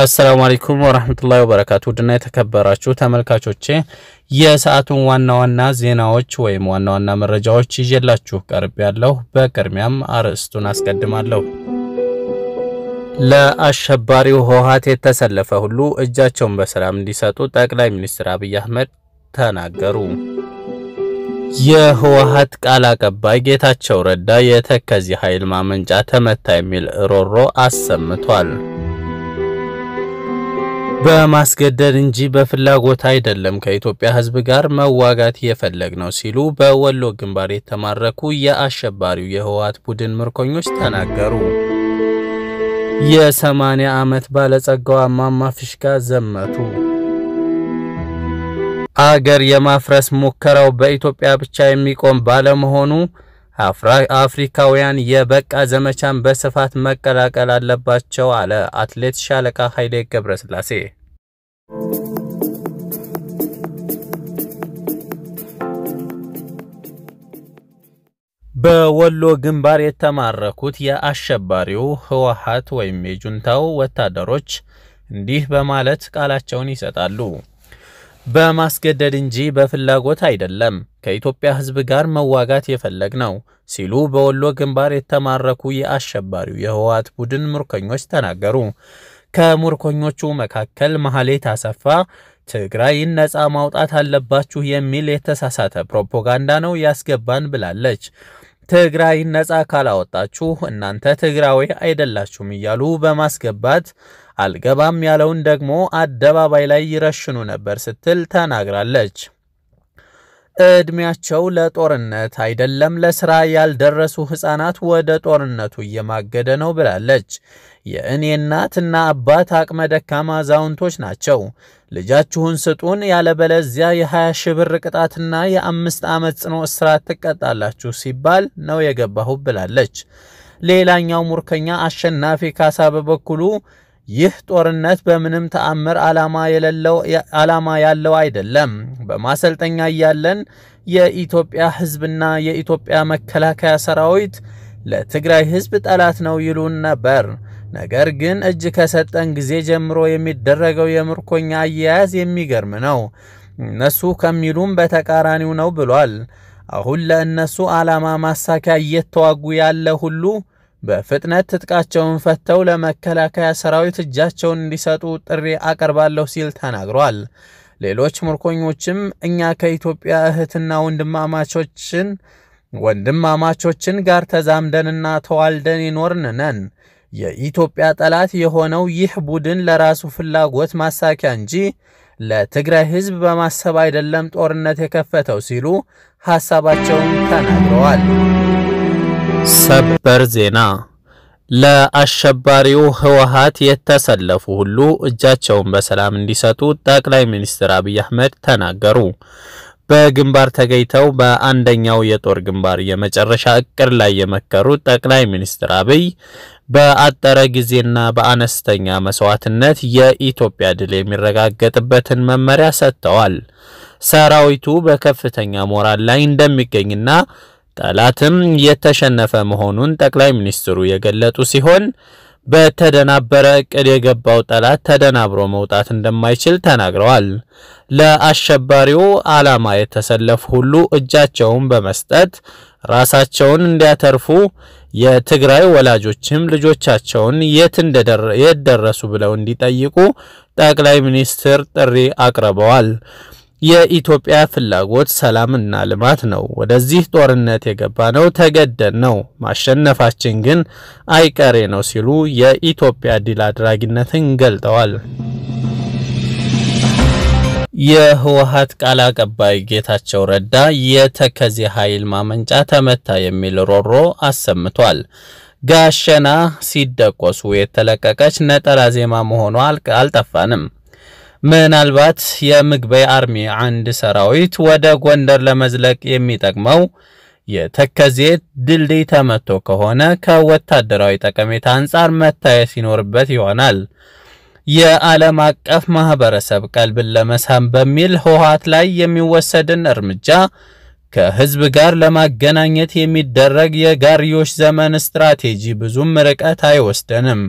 አሰላሙ አለይኩም ወራህመቱላሂ ወበረካቱ ውድና የተከበራችሁ ተመልካቾቼ የሰዓቱን ዋና ዋና ዜናዎች ወይም ዋና ዋና መረጃዎች ይዤላችሁ ቀርብ ያለሁ። በቅድሚያም አርዕስቱን አስቀድማለሁ። ለአሸባሪው ህወሓት የተሰለፈ ሁሉ እጃቸውን በሰላም እንዲሰጡ ጠቅላይ ሚኒስትር አብይ አህመድ ተናገሩ። የህወሓት ቃል አቀባይ ጌታቸው ረዳ የተከዜ ኃይል ማመንጫ ተመታ የሚል ሮሮ አሰምቷል። በማስገደድ እንጂ በፍላጎት አይደለም ከኢትዮጵያ ሕዝብ ጋር መዋጋት የፈለግ ነው ሲሉ በወሎ ግንባር የተማረኩ የአሸባሪው የህወሓት ቡድን ምርኮኞች ተናገሩ። ዓመት ባለጸጋው እማማ ፊሽካ ዘመቱ። አገር የማፍረስ ሙከራው በኢትዮጵያ ብቻ የሚቆም ባለመሆኑ አፍሪካውያን የበቃ ዘመቻን በስፋት መቀላቀል አለባቸው አለ አትሌት ሻለቃ ኃይሌ ገብረስላሴ። በወሎ ግንባር የተማረኩት የአሸባሪው ህወሓት ወይም የጁንታው ወታደሮች እንዲህ በማለት ቃላቸውን ይሰጣሉ። በማስገደድ እንጂ በፍላጎት አይደለም ከኢትዮጵያ ሕዝብ ጋር መዋጋት የፈለግ ነው ሲሉ በወሎ ግንባር የተማረኩ የአሸባሪው የህወሓት ቡድን ምርኮኞች ተናገሩ። ከምርኮኞቹ መካከል መሐሌት አሰፋ ትግራይን ነፃ ማውጣት አለባችሁ የሚል የተሳሳተ ፕሮፓጋንዳ ነው ያስገባን ብላለች። ትግራይን ነፃ ካላወጣችሁ እናንተ ትግራዊ አይደላችሁም እያሉ በማስገባት አልገባም ያለውን ደግሞ አደባባይ ላይ ይረሽኑ ነበር ስትል ተናግራለች። እድሜያቸው ለጦርነት አይደለም ለስራ ያልደረሱ ህፃናት ወደ ጦርነቱ እየማገደ ነው ብላለች። የእኔ እናትና አባት አቅመ ደካማ አዛውንቶች ናቸው። ልጃችሁን ስጡን፣ ያለበለዚያ የ20 ሺህ ብር ቅጣትና የአምስት ዓመት ጽኖ እስራት ትቀጣላችሁ ሲባል ነው የገባሁ ብላለች። ሌላኛው ሙርከኛ አሸናፊ ካሳ በበኩሉ ይህ ጦርነት በምንም ተአምር ዓላማ ያለው አይደለም። በማሰልጠኛ እያለን የኢትዮጵያ ሕዝብና የኢትዮጵያ መከላከያ ሰራዊት ለትግራይ ሕዝብ ጠላት ነው ይሉን ነበር። ነገር ግን እጅ ከሰጠን ጊዜ ጀምሮ የሚደረገው የምርኮኛ አያያዝ የሚገርም ነው። እነሱ ከሚሉም በተቃራኒው ነው ብሏል። አሁን ለእነሱ ዓላማ ማሳኪያ እየተዋጉ ያለ ሁሉ በፍጥነት ትጥቃቸውን ፈተው ለመከላከያ ሰራዊት እጃቸውን እንዲሰጡ ጥሪ አቀርባለሁ ሲል ተናግሯል። ሌሎች ምርኮኞችም እኛ ከኢትዮጵያ እህትና ወንድማማቾችን ወንድማማቾችን ጋር ተዛምደንና ተዋልደን ይኖርን ነን። የኢትዮጵያ ጠላት የሆነው ይህ ቡድን ለራሱ ፍላጎት ማሳኪያ እንጂ ለትግራይ ሕዝብ በማሰብ አይደለም ጦርነት የከፈተው ሲሉ ሐሳባቸውን ተናግረዋል። ሰበር ዜና ለአሸባሪው ህወሓት የተሰለፉ ሁሉ እጃቸውን በሰላም እንዲሰጡ ጠቅላይ ሚኒስትር አብይ አህመድ ተናገሩ። በግንባር ተገኝተው በአንደኛው የጦር ግንባር የመጨረሻ እቅድ ላይ የመከሩት ጠቅላይ ሚኒስትር አብይ በአጠረ ጊዜና በአነስተኛ መስዋዕትነት የኢትዮጵያ ድል የሚረጋገጥበትን መመሪያ ሰጥተዋል። ሰራዊቱ በከፍተኛ ሞራል ላይ እንደሚገኝና ጠላትም የተሸነፈ መሆኑን ጠቅላይ ሚኒስትሩ የገለጡ ሲሆን በተደናበረ እቅድ የገባው ጠላት ተደናብሮ መውጣት እንደማይችል ተናግረዋል። ለአሸባሪው ዓላማ የተሰለፉ ሁሉ እጃቸውን በመስጠት ራሳቸውን እንዲያተርፉ የትግራይ ወላጆችም ልጆቻቸውን የት እንደደረሱ ብለው እንዲጠይቁ ጠቅላይ ሚኒስትር ጥሪ አቅርበዋል። የኢትዮጵያ ፍላጎት ሰላምና ልማት ነው። ወደዚህ ጦርነት የገባ ነው ተገደን ነው፣ ማሸነፋችን ግን አይቀሬ ነው ሲሉ የኢትዮጵያ ድል አድራጊነትን ገልጠዋል። የህወሀት ቃል አቀባይ ጌታቸው ረዳ የተከዜ ኃይል ማመንጫ ተመታ የሚል ሮሮ አሰምቷል። ጋሸና ሲደቆሱ የተለቀቀች ነጠላ ዜማ መሆኗ አልጠፋንም። ምናልባት የምግበይ አርሚ አንድ ሰራዊት ወደ ጎንደር ለመዝለቅ የሚጠቅመው የተከዜ ድልድይ ተመቶ ከሆነ ከወታደራዊ ጠቀሜታ አንጻር መታየት ሲኖርበት ይሆናል። የዓለም አቀፍ ማህበረሰብ ቀልብን ለመሳም በሚል ህወሓት ላይ የሚወሰድን እርምጃ ከህዝብ ጋር ለማገናኘት የሚደረግ የጋርዮሽ ዘመን ስትራቴጂ ብዙም ርቀት አይወስደንም።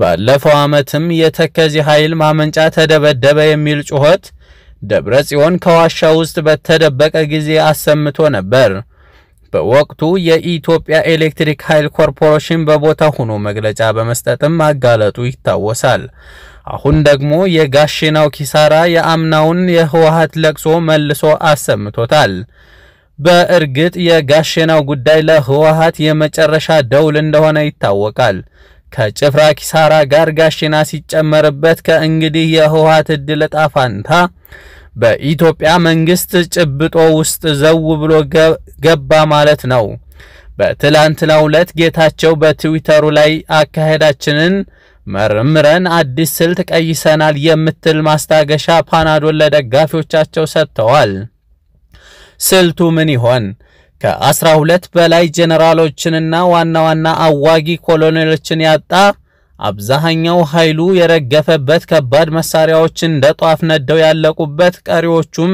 ባለፈው ዓመትም የተከዜ ኃይል ማመንጫ ተደበደበ የሚል ጩኸት ደብረ ጽዮን ከዋሻ ውስጥ በተደበቀ ጊዜ አሰምቶ ነበር። በወቅቱ የኢትዮጵያ ኤሌክትሪክ ኃይል ኮርፖሬሽን በቦታ ሆኖ መግለጫ በመስጠትም ማጋለጡ ይታወሳል። አሁን ደግሞ የጋሽናው ኪሳራ የአምናውን የህወሀት ለቅሶ መልሶ አሰምቶታል። በእርግጥ የጋሽናው ጉዳይ ለህወሀት የመጨረሻ ደውል እንደሆነ ይታወቃል። ከጭፍራ ኪሳራ ጋር ጋሽና ሲጨመርበት ከእንግዲህ የህወሓት እድል ዕጣ በኢትዮጵያ መንግስት ጭብጦ ውስጥ ዘው ብሎ ገባ ማለት ነው። በትላንትናው ዕለት ጌታቸው በትዊተሩ ላይ አካሄዳችንን መርምረን አዲስ ስልት ቀይሰናል የምትል ማስታገሻ ፓናዶል ለደጋፊዎቻቸው ሰጥተዋል። ስልቱ ምን ይሆን? ከ12 በላይ ጄኔራሎችንና ዋና ዋና አዋጊ ኮሎኔሎችን ያጣ አብዛኛው ኃይሉ የረገፈበት ከባድ መሳሪያዎች እንደ ጧፍ ነደው ያለቁበት፣ ቀሪዎቹም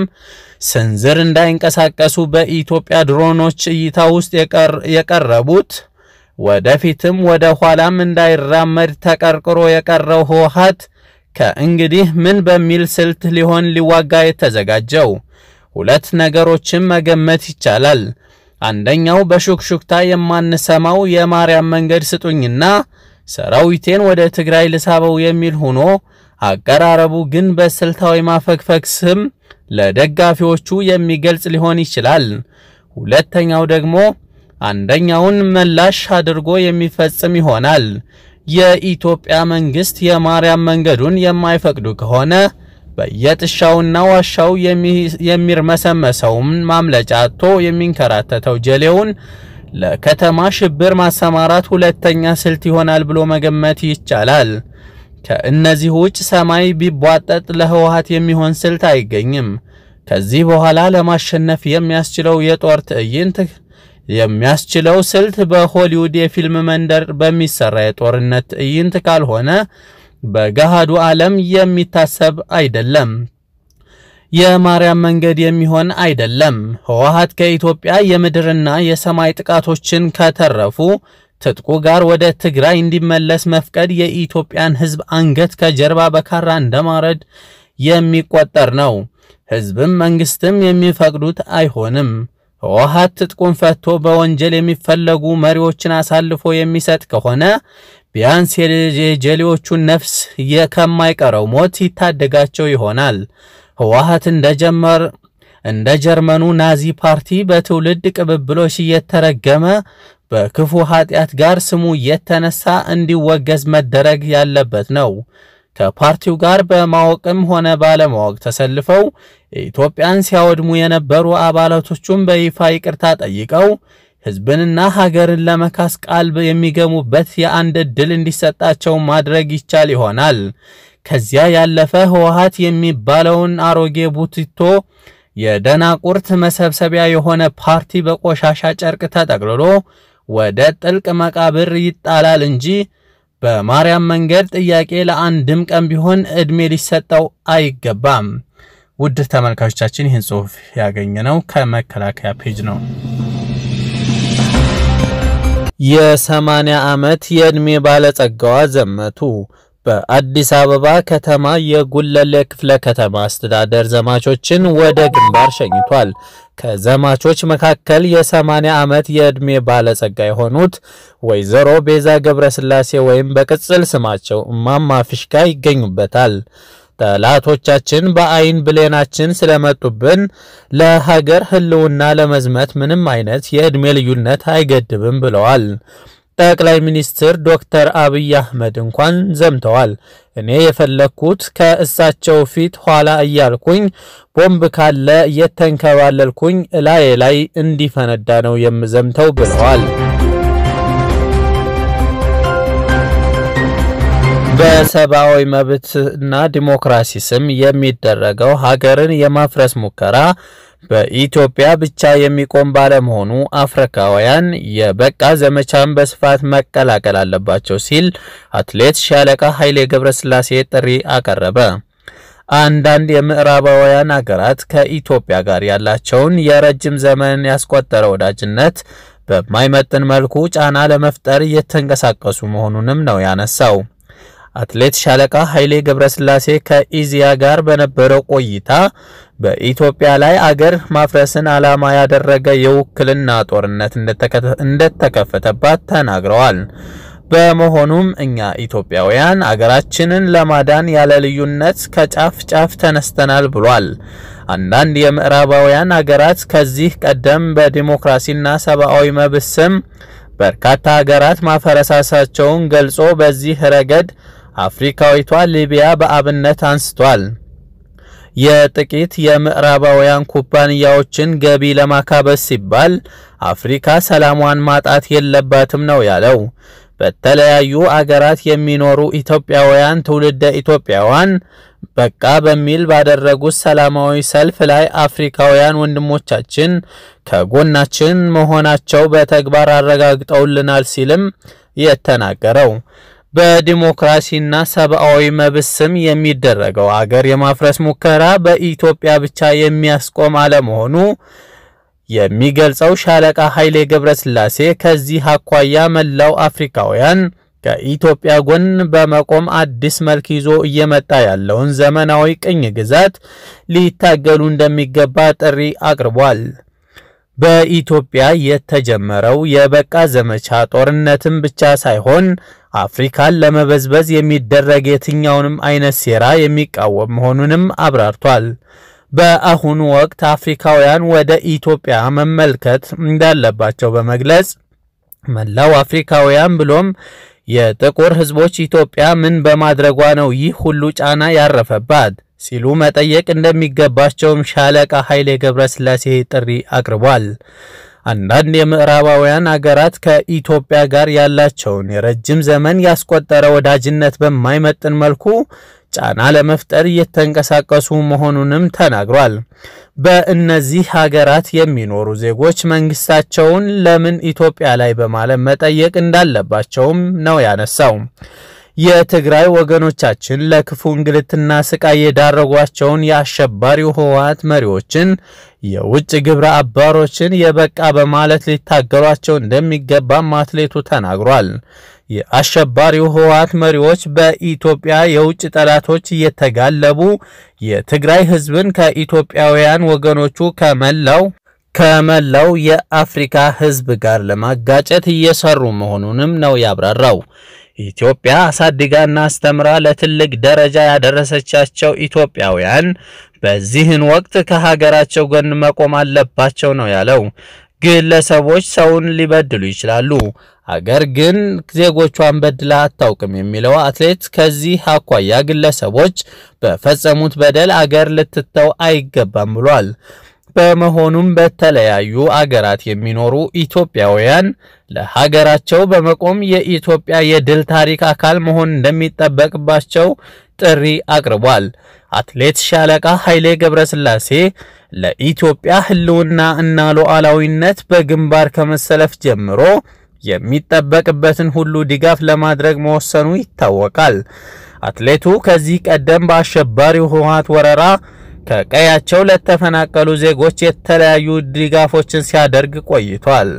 ስንዝር እንዳይንቀሳቀሱ በኢትዮጵያ ድሮኖች እይታ ውስጥ የቀረቡት ወደፊትም ወደ ኋላም እንዳይራመድ ተቀርቅሮ የቀረው ህወሓት ከእንግዲህ ምን በሚል ስልት ሊሆን ሊዋጋ የተዘጋጀው? ሁለት ነገሮችን መገመት ይቻላል። አንደኛው በሹክሹክታ የማንሰማው የማርያም መንገድ ስጡኝና ሰራዊቴን ወደ ትግራይ ልሳበው የሚል ሆኖ አቀራረቡ ግን በስልታዊ ማፈግፈግ ስም ለደጋፊዎቹ የሚገልጽ ሊሆን ይችላል። ሁለተኛው ደግሞ አንደኛውን መላሽ አድርጎ የሚፈጽም ይሆናል። የኢትዮጵያ መንግስት የማርያም መንገዱን የማይፈቅዱ ከሆነ በየጥሻውና ዋሻው የሚርመሰመሰውን ማምለጫ አጥቶ የሚንከራተተው ጀሌውን ለከተማ ሽብር ማሰማራት ሁለተኛ ስልት ይሆናል ብሎ መገመት ይቻላል። ከእነዚህ ውጭ ሰማይ ቢቧጠጥ ለህወሓት የሚሆን ስልት አይገኝም። ከዚህ በኋላ ለማሸነፍ የሚያስችለው የጦር ትዕይንት የሚያስችለው ስልት በሆሊውድ የፊልም መንደር በሚሰራ የጦርነት ትዕይንት ካልሆነ በገሃዱ ዓለም የሚታሰብ አይደለም። የማርያም መንገድ የሚሆን አይደለም። ህወሓት ከኢትዮጵያ የምድርና የሰማይ ጥቃቶችን ከተረፉ ትጥቁ ጋር ወደ ትግራይ እንዲመለስ መፍቀድ የኢትዮጵያን ህዝብ አንገት ከጀርባ በካራ እንደማረድ የሚቆጠር ነው። ህዝብም መንግስትም የሚፈቅዱት አይሆንም። ህወሓት ትጥቁን ፈቶ በወንጀል የሚፈለጉ መሪዎችን አሳልፎ የሚሰጥ ከሆነ ቢያንስ የጀሌዎቹን ነፍስ ከማይቀረው ሞት ይታደጋቸው ይሆናል። ህዋሃት እንደጀመር እንደ ጀርመኑ ናዚ ፓርቲ በትውልድ ቅብብሎች እየተረገመ በክፉ ኃጢአት ጋር ስሙ እየተነሳ እንዲወገዝ መደረግ ያለበት ነው። ከፓርቲው ጋር በማወቅም ሆነ ባለማወቅ ተሰልፈው ኢትዮጵያን ሲያወድሙ የነበሩ አባላቶቹም በይፋ ይቅርታ ጠይቀው ሕዝብንና ሀገርን ለመካስ ቃል የሚገሙበት የአንድ ዕድል እንዲሰጣቸው ማድረግ ይቻል ይሆናል። ከዚያ ያለፈ ህወሓት የሚባለውን አሮጌ ቡትቶ የደናቁርት መሰብሰቢያ የሆነ ፓርቲ በቆሻሻ ጨርቅ ተጠቅልሎ ወደ ጥልቅ መቃብር ይጣላል እንጂ በማርያም መንገድ ጥያቄ ለአንድም ቀን ቢሆን ዕድሜ ሊሰጠው አይገባም። ውድ ተመልካቾቻችን ይህን ጽሑፍ ነው ከመከላከያ ፔጅ ነው። የ80 ዓመት የዕድሜ ባለጸጋዋ ዘመቱ በአዲስ አበባ ከተማ የጉለሌ ክፍለ ከተማ አስተዳደር ዘማቾችን ወደ ግንባር ሸኝቷል። ከዘማቾች መካከል የ80 ዓመት የዕድሜ ባለጸጋ የሆኑት ወይዘሮ ቤዛ ገብረስላሴ ወይም በቅጽል ስማቸው እማማ ፍሽካ ይገኙበታል። ጠላቶቻችን በአይን ብሌናችን ስለመጡብን ለሀገር ህልውና ለመዝመት ምንም አይነት የዕድሜ ልዩነት አይገድብም ብለዋል። ጠቅላይ ሚኒስትር ዶክተር አብይ አህመድ እንኳን ዘምተዋል። እኔ የፈለግኩት ከእሳቸው ፊት ኋላ እያልኩኝ ቦምብ ካለ እየተንከባለልኩኝ እላዬ ላይ እንዲፈነዳ ነው የምዘምተው ብለዋል። በሰብአዊ መብትና ዲሞክራሲ ስም የሚደረገው ሀገርን የማፍረስ ሙከራ በኢትዮጵያ ብቻ የሚቆም ባለመሆኑ አፍሪካውያን የበቃ ዘመቻን በስፋት መቀላቀል አለባቸው ሲል አትሌት ሻለቃ ኃይሌ ገብረስላሴ ጥሪ አቀረበ። አንዳንድ የምዕራባውያን አገራት ከኢትዮጵያ ጋር ያላቸውን የረጅም ዘመን ያስቆጠረ ወዳጅነት በማይመጥን መልኩ ጫና ለመፍጠር እየተንቀሳቀሱ መሆኑንም ነው ያነሳው። አትሌት ሻለቃ ኃይሌ ገብረስላሴ ከኢዚያ ጋር በነበረው ቆይታ በኢትዮጵያ ላይ አገር ማፍረስን ዓላማ ያደረገ የውክልና ጦርነት እንደተከፈተባት ተናግረዋል። በመሆኑም እኛ ኢትዮጵያውያን አገራችንን ለማዳን ያለ ልዩነት ከጫፍ ጫፍ ተነስተናል ብሏል። አንዳንድ የምዕራባውያን አገራት ከዚህ ቀደም በዲሞክራሲና ሰብአዊ መብት ስም በርካታ ሀገራት ማፈረሳሳቸውን ገልጾ በዚህ ረገድ አፍሪካዊቷ ሊቢያ በአብነት አንስቷል። የጥቂት የምዕራባውያን ኩባንያዎችን ገቢ ለማካበስ ሲባል አፍሪካ ሰላሟን ማጣት የለባትም ነው ያለው። በተለያዩ አገራት የሚኖሩ ኢትዮጵያውያን ትውልደ ኢትዮጵያውያን በቃ በሚል ባደረጉት ሰላማዊ ሰልፍ ላይ አፍሪካውያን ወንድሞቻችን ከጎናችን መሆናቸው በተግባር አረጋግጠውልናል ሲልም የተናገረው በዲሞክራሲና ሰብአዊ መብት ስም የሚደረገው አገር የማፍረስ ሙከራ በኢትዮጵያ ብቻ የሚያስቆም አለመሆኑ የሚገልጸው ሻለቃ ኃይሌ ገብረስላሴ ከዚህ አኳያ መላው አፍሪካውያን ከኢትዮጵያ ጎን በመቆም አዲስ መልክ ይዞ እየመጣ ያለውን ዘመናዊ ቅኝ ግዛት ሊታገሉ እንደሚገባ ጥሪ አቅርቧል። በኢትዮጵያ የተጀመረው የበቃ ዘመቻ ጦርነትን ብቻ ሳይሆን አፍሪካን ለመበዝበዝ የሚደረግ የትኛውንም አይነት ሴራ የሚቃወም መሆኑንም አብራርቷል። በአሁኑ ወቅት አፍሪካውያን ወደ ኢትዮጵያ መመልከት እንዳለባቸው በመግለጽ መላው አፍሪካውያን ብሎም የጥቁር ሕዝቦች ኢትዮጵያ ምን በማድረጓ ነው ይህ ሁሉ ጫና ያረፈባት? ሲሉ መጠየቅ እንደሚገባቸውም ሻለቃ ኃይሌ ገብረስላሴ ጥሪ አቅርቧል። አንዳንድ የምዕራባውያን አገራት ከኢትዮጵያ ጋር ያላቸውን የረጅም ዘመን ያስቆጠረ ወዳጅነት በማይመጥን መልኩ ጫና ለመፍጠር እየተንቀሳቀሱ መሆኑንም ተናግሯል። በእነዚህ ሀገራት የሚኖሩ ዜጎች መንግስታቸውን ለምን ኢትዮጵያ ላይ በማለት መጠየቅ እንዳለባቸውም ነው ያነሳው። የትግራይ ወገኖቻችን ለክፉ እንግልትና ስቃይ የዳረጓቸውን የአሸባሪው ህወሓት መሪዎችን፣ የውጭ ግብረ አባሮችን የበቃ በማለት ሊታገሏቸው እንደሚገባም አትሌቱ ተናግሯል። የአሸባሪው ህወሓት መሪዎች በኢትዮጵያ የውጭ ጠላቶች እየተጋለቡ የትግራይ ህዝብን ከኢትዮጵያውያን ወገኖቹ ከመላው ከመላው የአፍሪካ ህዝብ ጋር ለማጋጨት እየሰሩ መሆኑንም ነው ያብራራው። ኢትዮጵያ አሳድጋና አስተምራ ለትልቅ ደረጃ ያደረሰቻቸው ኢትዮጵያውያን በዚህን ወቅት ከሀገራቸው ጎን መቆም አለባቸው ነው ያለው። ግለሰቦች ሰውን ሊበድሉ ይችላሉ፣ አገር ግን ዜጎቿን በድላ አታውቅም የሚለው አትሌት ከዚህ አኳያ ግለሰቦች በፈጸሙት በደል አገር ልትተው አይገባም ብሏል። በመሆኑም በተለያዩ አገራት የሚኖሩ ኢትዮጵያውያን ለሀገራቸው በመቆም የኢትዮጵያ የድል ታሪክ አካል መሆን እንደሚጠበቅባቸው ጥሪ አቅርቧል። አትሌት ሻለቃ ኃይሌ ገብረስላሴ ለኢትዮጵያ ሕልውና እና ሉዓላዊነት በግንባር ከመሰለፍ ጀምሮ የሚጠበቅበትን ሁሉ ድጋፍ ለማድረግ መወሰኑ ይታወቃል። አትሌቱ ከዚህ ቀደም በአሸባሪው ህወሓት ወረራ ከቀያቸው ለተፈናቀሉ ዜጎች የተለያዩ ድጋፎችን ሲያደርግ ቆይቷል።